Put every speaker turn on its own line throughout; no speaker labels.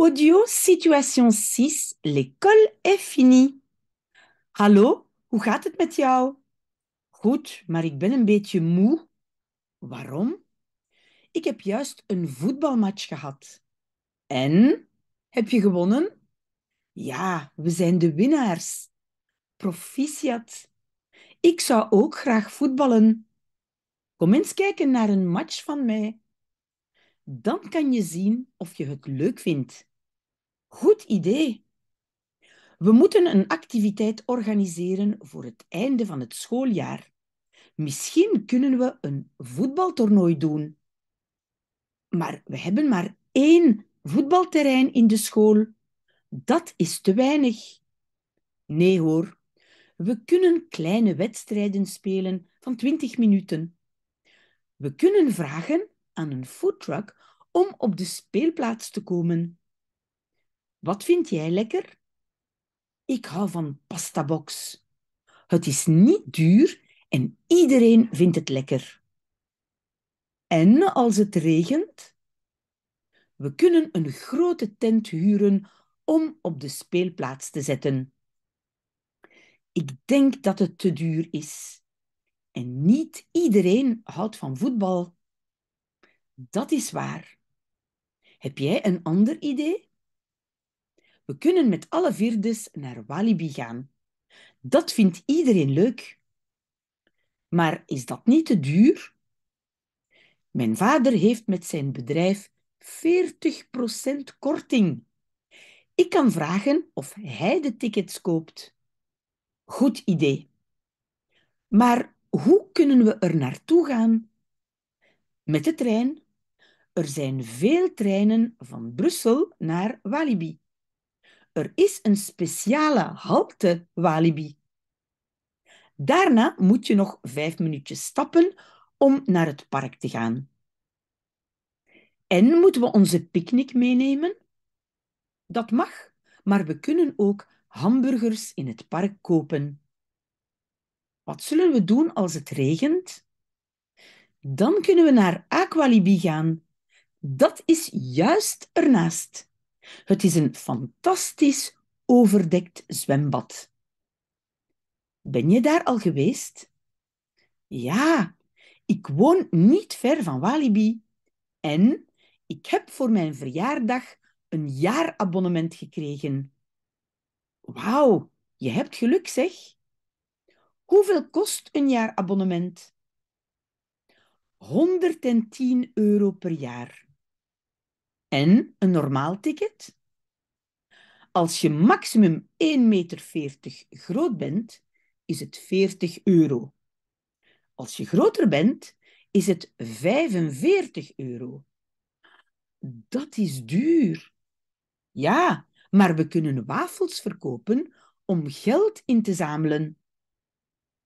Audio situation 6, l'école est finie. Hallo, hoe gaat het met jou? Goed, maar ik ben een beetje moe. Waarom? Ik heb juist een voetbalmatch gehad. En? Heb je gewonnen? Ja, we zijn de winnaars. Proficiat. Ik zou ook graag voetballen. Kom eens kijken naar een match van mij. Dan kan je zien of je het leuk vindt. Goed idee. We moeten een activiteit organiseren voor het einde van het schooljaar. Misschien kunnen we een voetbaltoernooi doen. Maar we hebben maar één voetbalterrein in de school. Dat is te weinig. Nee hoor, we kunnen kleine wedstrijden spelen van 20 minuten. We kunnen vragen aan een foodtruck om op de speelplaats te komen. Wat vind jij lekker? Ik hou van pastabox. Het is niet duur en iedereen vindt het lekker. En als het regent? We kunnen een grote tent huren om op de speelplaats te zetten. Ik denk dat het te duur is. En niet iedereen houdt van voetbal. Dat is waar. Heb jij een ander idee? We kunnen met alle vierdes naar Walibi gaan. Dat vindt iedereen leuk. Maar is dat niet te duur? Mijn vader heeft met zijn bedrijf 40% korting. Ik kan vragen of hij de tickets koopt. Goed idee. Maar hoe kunnen we er naartoe gaan? Met de trein. Er zijn veel treinen van Brussel naar Walibi er is een speciale halte Walibi. Daarna moet je nog vijf minuutjes stappen om naar het park te gaan. En moeten we onze picknick meenemen? Dat mag, maar we kunnen ook hamburgers in het park kopen. Wat zullen we doen als het regent? Dan kunnen we naar Aqualibi gaan. Dat is juist ernaast. Het is een fantastisch overdekt zwembad. Ben je daar al geweest? Ja, ik woon niet ver van Walibi. En ik heb voor mijn verjaardag een jaarabonnement gekregen. Wauw, je hebt geluk, zeg. Hoeveel kost een jaarabonnement? 110 euro per jaar en een normaal ticket. Als je maximum 1,40 meter groot bent, is het 40 euro. Als je groter bent, is het 45 euro. Dat is duur. Ja, maar we kunnen wafels verkopen om geld in te zamelen.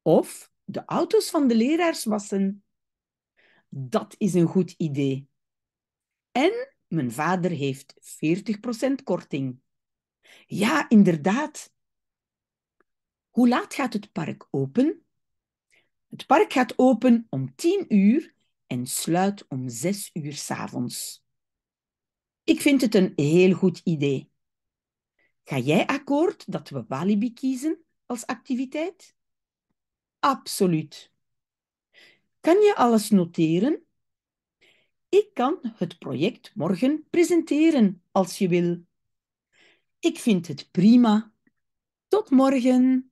Of de auto's van de leraars wassen. Dat is een goed idee. En mijn vader heeft 40% korting. Ja, inderdaad. Hoe laat gaat het park open? Het park gaat open om 10 uur en sluit om 6 uur s avonds. Ik vind het een heel goed idee. Ga jij akkoord dat we Walibi kiezen als activiteit? Absoluut. Kan je alles noteren ik kan het project morgen presenteren als je wil. Ik vind het prima. Tot morgen.